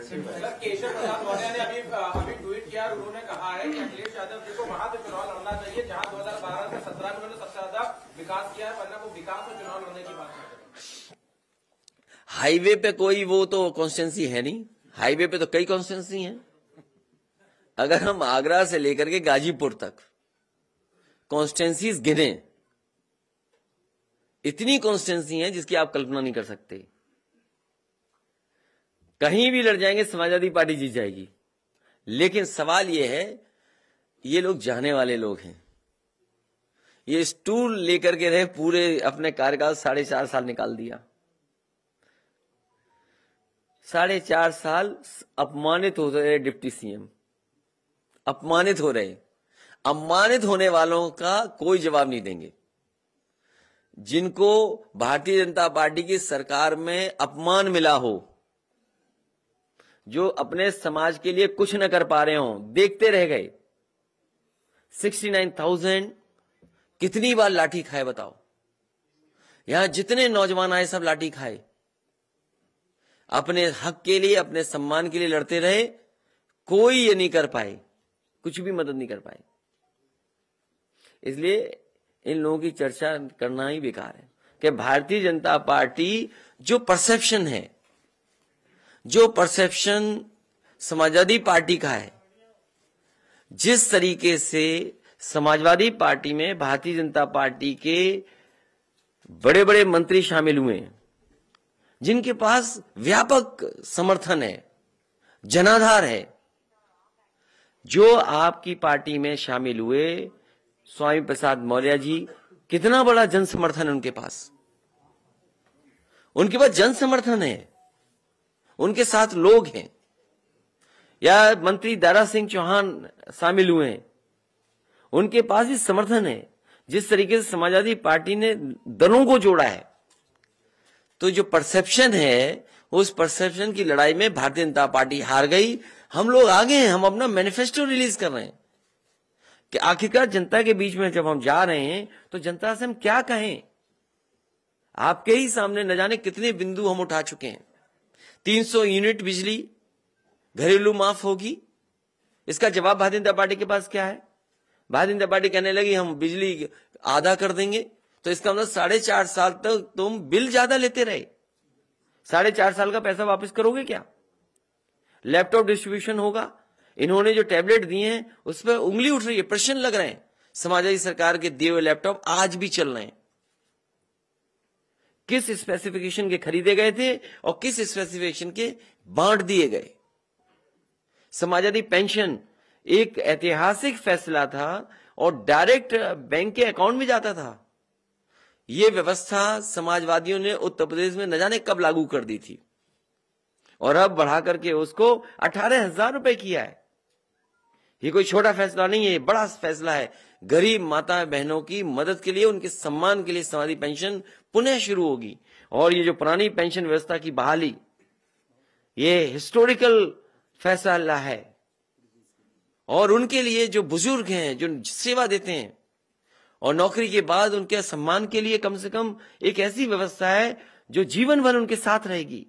मतलब केशव प्रसाद ने अभी अभी ट्वीट किया और उन्होंने कहा है कि अखिलेश यादव जी को वहां से चुनाव लड़ना चाहिए जहां 2012 से 17 में उन्होंने सबसे ज्यादा विकास किया है वरना वो विकास और चुनाव लड़ने की बात हाईवे पे कोई वो तो कॉन्स्टेंसी है नहीं हाईवे पे तो कई कॉन्स्टेंसी है अगर हम आगरा से लेकर के गाजीपुर तक कॉन्स्टेंसीज गिने इतनी कॉन्स्टेंसी है जिसकी आप कल्पना नहीं कर सकते कहीं भी लड़ जाएंगे समाजवादी पार्टी जीत जाएगी लेकिन सवाल यह है ये लोग जाने वाले लोग हैं ये स्टूल लेकर के रहे पूरे अपने कार्यकाल साढ़े चार साल निकाल दिया साढ़े चार साल अपमानित हो रहे डिप्टी सीएम अपमानित हो रहे अपमानित होने वालों का कोई जवाब नहीं देंगे जिनको भारतीय जनता पार्टी की सरकार में अपमान मिला हो जो अपने समाज के लिए कुछ न कर पा रहे हो देखते रह गए 69,000 कितनी बार लाठी खाए बताओ यहां जितने नौजवान आए सब लाठी खाए अपने हक के लिए अपने सम्मान के लिए लड़ते रहे कोई ये नहीं कर पाए कुछ भी मदद नहीं कर पाए इसलिए इन लोगों की चर्चा करना ही बेकार है कि भारतीय जनता पार्टी जो परसेप्शन है जो परसेप्शन समाजवादी पार्टी का है जिस तरीके से समाजवादी पार्टी में भारतीय जनता पार्टी के बड़े बड़े मंत्री शामिल हुए जिनके पास व्यापक समर्थन है जनाधार है जो आपकी पार्टी में शामिल हुए स्वामी प्रसाद मौर्य जी कितना बड़ा जन समर्थन है उनके पास उनके पास जन समर्थन है उनके साथ लोग हैं या मंत्री दारा सिंह चौहान शामिल हुए हैं उनके पास भी समर्थन है जिस तरीके से समाजवादी पार्टी ने दलों को जोड़ा है तो जो परसेप्शन है उस परसेप्शन की लड़ाई में भारतीय जनता पार्टी हार गई हम लोग आगे हैं हम अपना मैनिफेस्टो रिलीज कर रहे हैं कि आखिरकार जनता के बीच में जब हम जा रहे हैं तो जनता से हम क्या कहें आपके ही सामने न जाने कितने बिंदु हम उठा चुके हैं 300 यूनिट बिजली घरेलू माफ होगी इसका जवाब भारतीय जनता पार्टी के पास क्या है भारतीय जनता पार्टी कहने लगी हम बिजली आधा कर देंगे तो इसका मतलब साढ़े चार साल तक तुम बिल ज्यादा लेते रहे साढ़े चार साल का पैसा वापस करोगे क्या लैपटॉप डिस्ट्रीब्यूशन होगा इन्होंने जो टैबलेट दिए हैं उस पर उंगली उठ रही है प्रश्न लग रहे हैं समाजवादी सरकार के दिए हुए लैपटॉप आज भी चल रहे हैं किस स्पेसिफिकेशन के खरीदे गए थे और किस स्पेसिफिकेशन के बांट दिए गए समाजवादी पेंशन एक ऐतिहासिक फैसला था और डायरेक्ट बैंक के अकाउंट में जाता था यह व्यवस्था समाजवादियों ने उत्तर प्रदेश में न जाने कब लागू कर दी थी और अब बढ़ा करके उसको अठारह हजार रुपए किया है ये कोई छोटा फैसला नहीं है बड़ा फैसला है गरीब माता बहनों की मदद के लिए उनके सम्मान के लिए समाधि पेंशन पुनः शुरू होगी और ये जो पुरानी पेंशन व्यवस्था की बहाली ये हिस्टोरिकल फैसला है और उनके लिए जो बुजुर्ग हैं जो सेवा देते हैं और नौकरी के बाद उनके सम्मान के लिए कम से कम एक ऐसी व्यवस्था है जो जीवन भर उनके साथ रहेगी